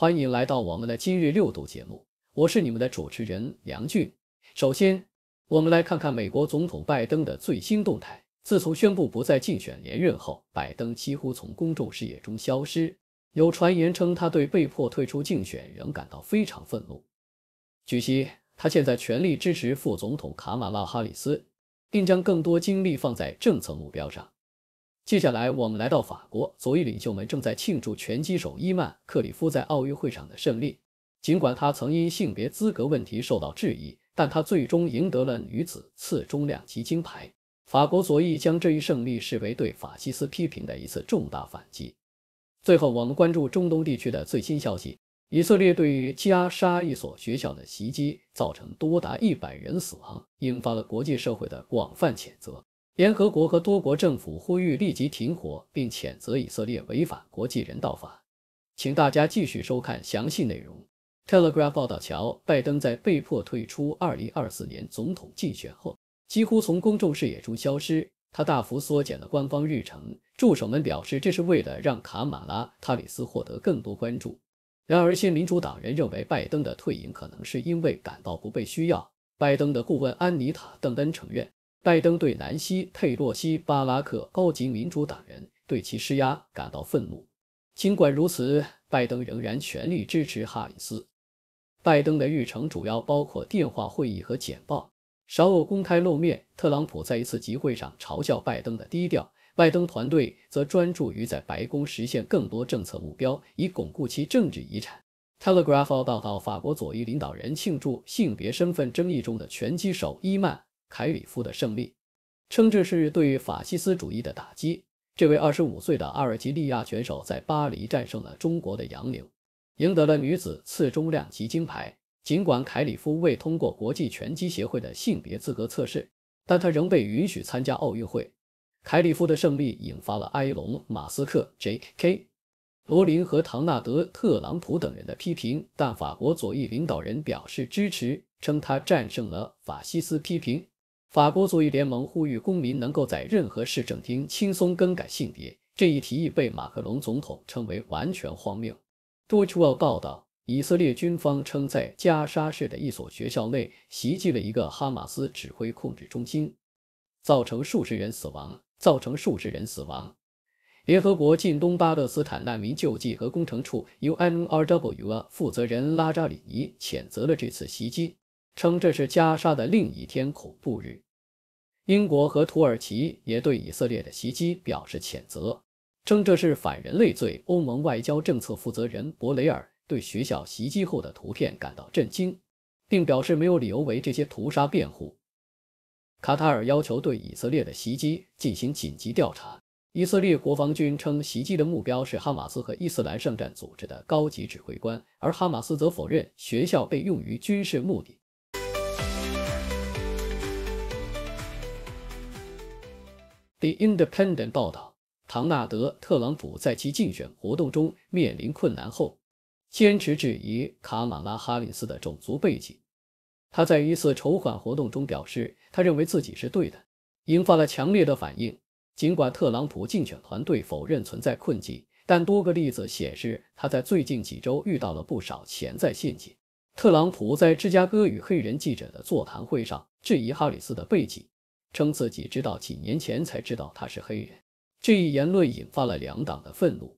欢迎来到我们的今日六度节目，我是你们的主持人梁俊。首先，我们来看看美国总统拜登的最新动态。自从宣布不再竞选连任后，拜登几乎从公众视野中消失。有传言称，他对被迫退出竞选仍感到非常愤怒。据悉，他现在全力支持副总统卡马拉·哈里斯，并将更多精力放在政策目标上。接下来，我们来到法国，左翼领袖们正在庆祝拳击手伊曼克里夫在奥运会上的胜利。尽管他曾因性别资格问题受到质疑，但他最终赢得了女子次中量级金牌。法国左翼将这一胜利视为对法西斯批评的一次重大反击。最后，我们关注中东地区的最新消息：以色列对加沙一所学校的袭击造成多达一百人死亡，引发了国际社会的广泛谴责。联合国和多国政府呼吁立即停火，并谴责以色列违反国际人道法。请大家继续收看详细内容。t e l e g r a p h 报道，乔·拜登在被迫退出2024年总统竞选后，几乎从公众视野中消失。他大幅缩减了官方日程，助手们表示这是为了让卡马拉·塔里斯获得更多关注。然而，新民主党人认为，拜登的退隐可能是因为感到不被需要。拜登的顾问安妮塔·邓恩承认。拜登对南希·佩洛西、巴拉克高级民主党人对其施压感到愤怒。尽管如此，拜登仍然全力支持哈里斯。拜登的日程主要包括电话会议和简报，少有公开露面。特朗普在一次集会上嘲笑拜登的低调。拜登团队则专注于在白宫实现更多政策目标，以巩固其政治遗产。《Telegraph》报道，法国左翼领导人庆祝性别身份争议中的拳击手伊曼。凯里夫的胜利，称这是对法西斯主义的打击。这位二十五岁的阿尔及利亚选手在巴黎战胜了中国的杨柳，赢得了女子次中量级金牌。尽管凯里夫未通过国际拳击协会的性别资格测试，但他仍被允许参加奥运会。凯里夫的胜利引发了埃隆·马斯克、J.K. 罗琳和唐纳德·特朗普等人的批评，但法国左翼领导人表示支持，称他战胜了法西斯批评。法国左翼联盟呼吁公民能够在任何市政厅轻松更改性别。这一提议被马克龙总统称为完全荒谬。多休沃报道，以色列军方称在加沙市的一所学校内袭击了一个哈马斯指挥控制中心，造成数十人死亡。造成数十人死亡。联合国近东巴勒斯坦难民救济和工程处 （UNRWA） 负责人拉扎里尼谴责了这次袭击。称这是加沙的另一天恐怖日。英国和土耳其也对以色列的袭击表示谴责，称这是反人类罪。欧盟外交政策负责人博雷尔对学校袭击后的图片感到震惊，并表示没有理由为这些屠杀辩护。卡塔尔要求对以色列的袭击进行紧急调查。以色列国防军称，袭击的目标是哈马斯和伊斯兰圣战组织的高级指挥官，而哈马斯则否认学校被用于军事目的。《The Independent》报道，唐纳德·特朗普在其竞选活动中面临困难后，坚持质疑卡马拉·哈里斯的种族背景。他在一次筹款活动中表示，他认为自己是对的，引发了强烈的反应。尽管特朗普竞选团队否认存在困境，但多个例子显示，他在最近几周遇到了不少潜在陷阱。特朗普在芝加哥与黑人记者的座谈会上质疑哈里斯的背景。称自己直到几年前才知道他是黑人，这一言论引发了两党的愤怒。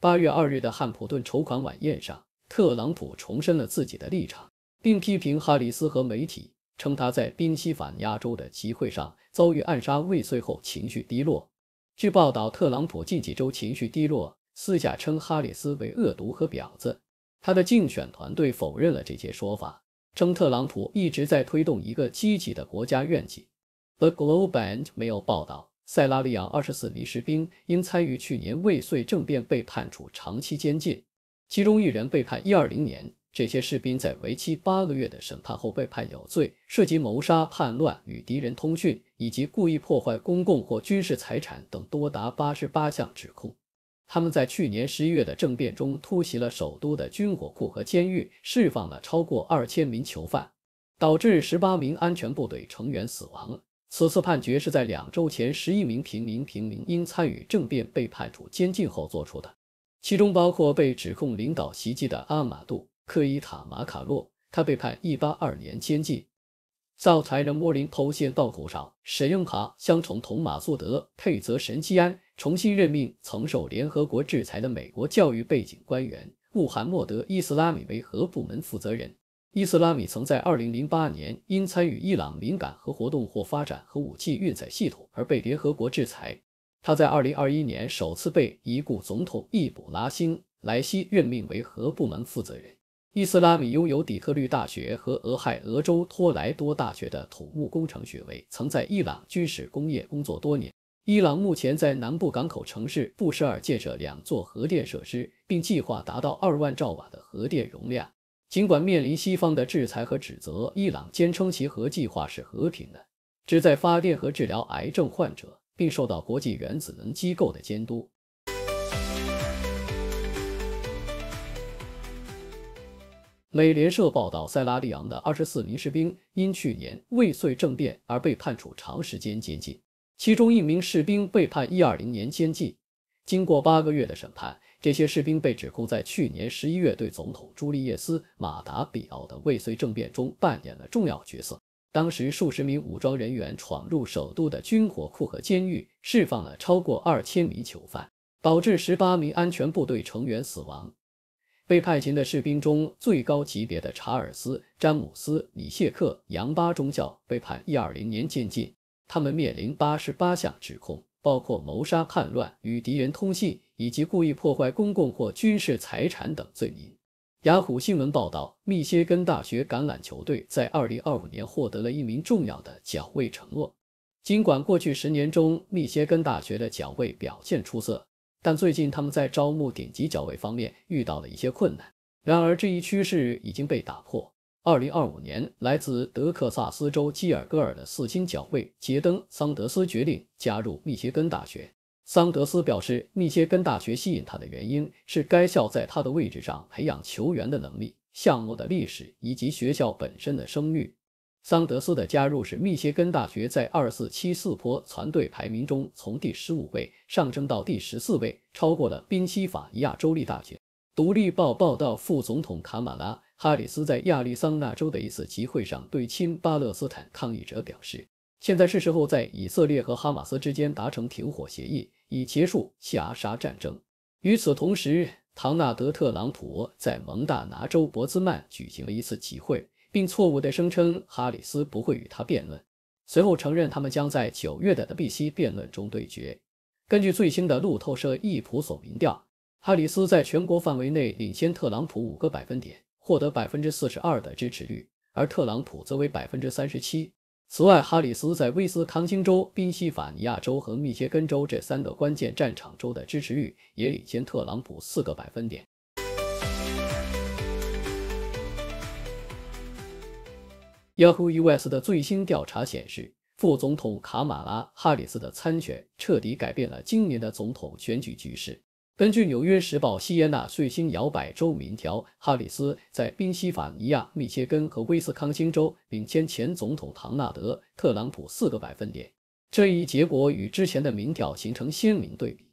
八月二日的汉普顿筹款晚宴上，特朗普重申了自己的立场，并批评哈里斯和媒体，称他在宾夕法尼亚州的集会上遭遇暗杀未遂后情绪低落。据报道，特朗普近几周情绪低落，私下称哈里斯为恶毒和婊子。他的竞选团队否认了这些说法，称特朗普一直在推动一个积极的国家愿景。The Globe and 没有报道塞拉利昂二十四名士兵因参与去年未遂政变被判处长期监禁，其中一人被判一二零年。这些士兵在为期八个月的审判后被判有罪，涉及谋杀、叛乱、与敌人通讯以及故意破坏公共或军事财产等多达八十八项指控。他们在去年十一月的政变中突袭了首都的军火库和监狱，释放了超过二千名囚犯，导致十八名安全部队成员死亡。此次判决是在两周前，十一名平民、平民因参与政变被判处监禁后作出的，其中包括被指控领导袭击的阿马杜·科伊塔·马卡洛，他被判一八二年监禁。造裁人莫林·托线道古上沈用卡相从同马苏德佩泽神基安重新任命曾受联合国制裁的美国教育背景官员穆罕默德·伊斯拉米为核部门负责人。伊斯拉米曾在2008年因参与伊朗敏感核活动或发展核武器运载系统而被联合国制裁。他在2021年首次被已故总统易卜拉欣·莱西任命为核部门负责人。伊斯拉米拥有底特律大学和俄亥俄州托莱多大学的土木工程学位，曾在伊朗军事工业工作多年。伊朗目前在南部港口城市布什尔建设两座核电设施，并计划达到2万兆瓦的核电容量。尽管面临西方的制裁和指责，伊朗坚称其核计划是和平的，旨在发电和治疗癌症患者，并受到国际原子能机构的监督。美联社报道，塞拉利昂的二十四名士兵因去年未遂政变而被判处长时间监禁，其中一名士兵被判一二零年监禁。经过八个月的审判。这些士兵被指控在去年十一月对总统朱利叶斯·马达比奥的未遂政变中扮演了重要角色。当时，数十名武装人员闯入首都的军火库和监狱，释放了超过二千名囚犯，导致十八名安全部队成员死亡。被判刑的士兵中，最高级别的查尔斯·詹姆斯·里谢克·杨巴中校被判一二零年监禁，他们面临八十八项指控。包括谋杀、叛乱、与敌人通信以及故意破坏公共或军事财产等罪名。雅虎新闻报道，密歇根大学橄榄球队在2025年获得了一名重要的奖位承诺。尽管过去十年中，密歇根大学的奖位表现出色，但最近他们在招募顶级角位方面遇到了一些困难。然而，这一趋势已经被打破。二零二五年，来自德克萨斯州基尔戈尔的四星角卫杰登·桑德斯决定加入密歇根大学。桑德斯表示，密歇根大学吸引他的原因是该校在他的位置上培养球员的能力、项目的历史以及学校本身的声誉。桑德斯的加入使密歇根大学在二四七四坡团队排名中从第十五位上升到第十四位，超过了宾夕法尼亚州立大学。独立报报道，副总统卡马拉。哈里斯在亚利桑那州的一次集会上对亲巴勒斯坦抗议者表示：“现在是时候在以色列和哈马斯之间达成停火协议，以结束加沙战争。”与此同时，唐纳德·特朗普在蒙大拿州伯兹曼举行了一次集会，并错误地声称哈里斯不会与他辩论，随后承认他们将在九月的的 b c 辩论中对决。根据最新的路透社意普所民调，哈里斯在全国范围内领先特朗普五个百分点。获得百分之四十二的支持率，而特朗普则为百分之三十七。此外，哈里斯在威斯康星州、宾夕法尼亚州和密歇根州这三个关键战场州的支持率也领先特朗普四个百分点。Yahoo US 的最新调查显示，副总统卡马拉·哈里斯的参选彻底改变了今年的总统选举局势。根据《纽约时报》，西耶纳最新摇摆州民调，哈里斯在宾夕法尼亚、密歇根和威斯康星州领先前总统唐纳德·特朗普四个百分点。这一结果与之前的民调形成鲜明对比。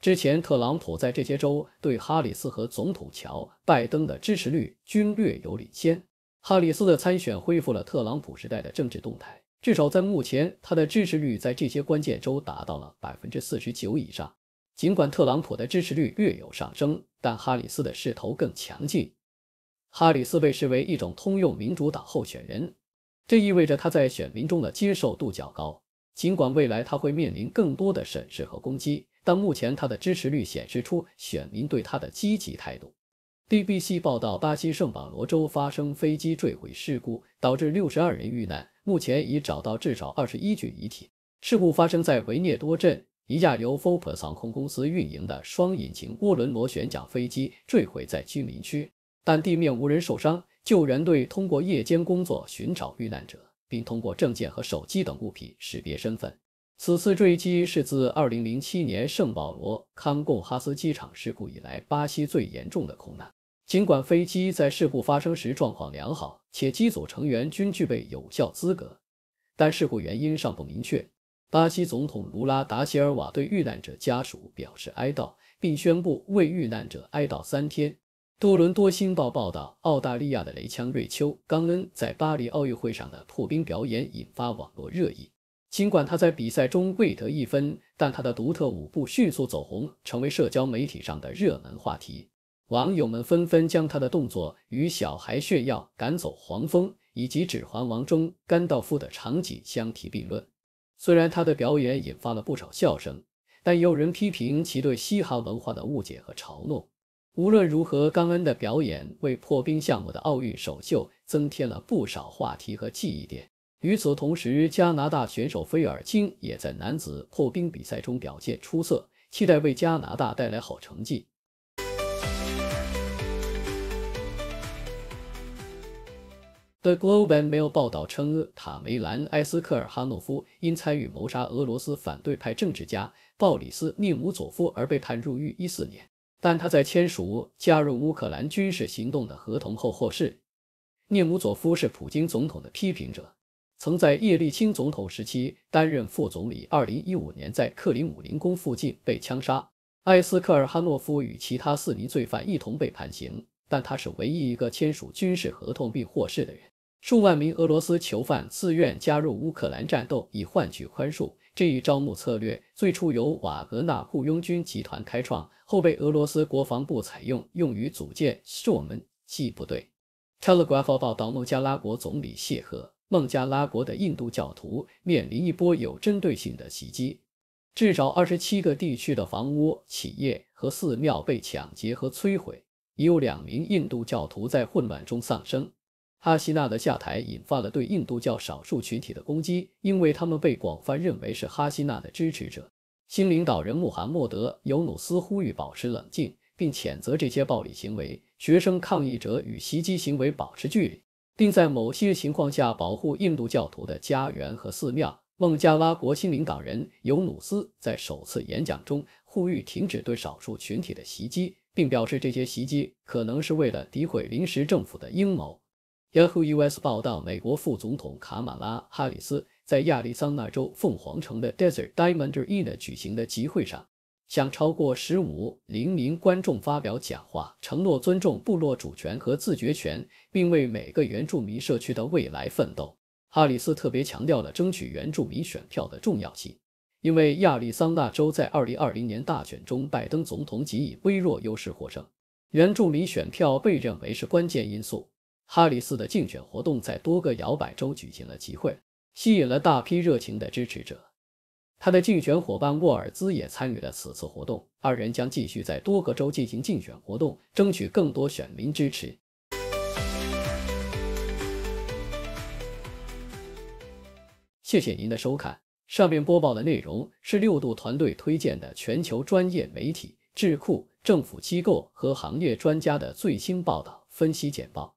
之前，特朗普在这些州对哈里斯和总统乔·拜登的支持率均略有领先。哈里斯的参选恢复了特朗普时代的政治动态，至少在目前，他的支持率在这些关键州达到了百分之四十九以上。尽管特朗普的支持率略有上升，但哈里斯的势头更强劲。哈里斯被视为一种通用民主党候选人，这意味着他在选民中的接受度较高。尽管未来他会面临更多的审视和攻击，但目前他的支持率显示出选民对他的积极态度。BBC 报道，巴西圣保罗州发生飞机坠毁事故，导致六十二人遇难，目前已找到至少二十一具遗体。事故发生在维涅多镇。一架由 FOPA 航空公司运营的双引擎涡轮螺旋桨飞机坠毁在居民区，但地面无人受伤。救援队通过夜间工作寻找遇难者，并通过证件和手机等物品识别身份。此次坠机是自2007年圣保罗康贡哈斯机场事故以来巴西最严重的空难。尽管飞机在事故发生时状况良好，且机组成员均具备有效资格，但事故原因尚不明确。巴西总统卢拉达席尔瓦对遇难者家属表示哀悼，并宣布为遇难者哀悼三天。多伦多《星报》报道，澳大利亚的雷枪瑞秋·冈恩在巴黎奥运会上的破冰表演引发网络热议。尽管他在比赛中未得一分，但他的独特舞步迅速走红，成为社交媒体上的热门话题。网友们纷纷将他的动作与小孩炫耀、赶走黄蜂以及《指环王》中甘道夫的场景相提并论。虽然他的表演引发了不少笑声，但有人批评其对嘻哈文化的误解和嘲弄。无论如何，冈恩的表演为破冰项目的奥运首秀增添了不少话题和记忆点。与此同时，加拿大选手菲尔金也在男子破冰比赛中表现出色，期待为加拿大带来好成绩。The Globe a n Mail 报道称，塔梅兰·埃斯科尔哈诺夫因参与谋杀俄罗斯反对派政治家鲍里斯·涅姆佐夫而被判入狱一四年，但他在签署加入乌克兰军事行动的合同后获释。涅姆佐夫是普京总统的批评者，曾在叶利钦总统时期担任副总理。二零一五年在克林姆林宫附近被枪杀。埃斯科尔哈诺夫与其他四名罪犯一同被判刑，但他是唯一一个签署军事合同并获释的人。数万名俄罗斯囚犯自愿加入乌克兰战斗，以换取宽恕。这一招募策略最初由瓦格纳雇佣军集团开创，后被俄罗斯国防部采用，用于组建“朔门系部队。《Telegraph》报道，孟加拉国总理谢赫·孟加拉国的印度教徒面临一波有针对性的袭击，至少二十七个地区的房屋、企业和寺庙被抢劫和摧毁，已有两名印度教徒在混乱中丧生。哈希娜的下台引发了对印度教少数群体的攻击，因为他们被广泛认为是哈希娜的支持者。新领导人穆罕默德·尤努斯呼吁保持冷静，并谴责这些暴力行为。学生抗议者与袭击行为保持距离，并在某些情况下保护印度教徒的家园和寺庙。孟加拉国新领导人尤努斯在首次演讲中呼吁停止对少数群体的袭击，并表示这些袭击可能是为了诋毁临时政府的阴谋。Yahoo US 报道，美国副总统卡马拉·哈里斯在亚利桑那州凤凰城的 Desert Diamond Arena 举行的集会上，向超过十五零名观众发表讲话，承诺尊重部落主权和自决权，并为每个原住民社区的未来奋斗。哈里斯特别强调了争取原住民选票的重要性，因为亚利桑那州在二零二零年大选中，拜登总统仅以微弱优势获胜，原住民选票被认为是关键因素。哈里斯的竞选活动在多个摇摆州举行了集会，吸引了大批热情的支持者。他的竞选伙伴沃尔兹也参与了此次活动。二人将继续在多个州进行竞选活动，争取更多选民支持。谢谢您的收看。上面播报的内容是六度团队推荐的全球专业媒体、智库、政府机构和行业专家的最新报道、分析简报。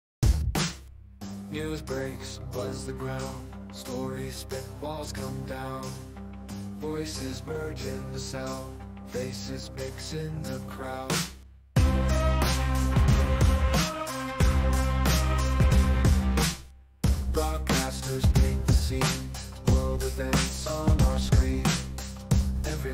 News breaks, buzz the ground Stories spin, walls come down Voices merge in the sound Faces mix in the crowd Broadcasters paint the scene World events on our screen Every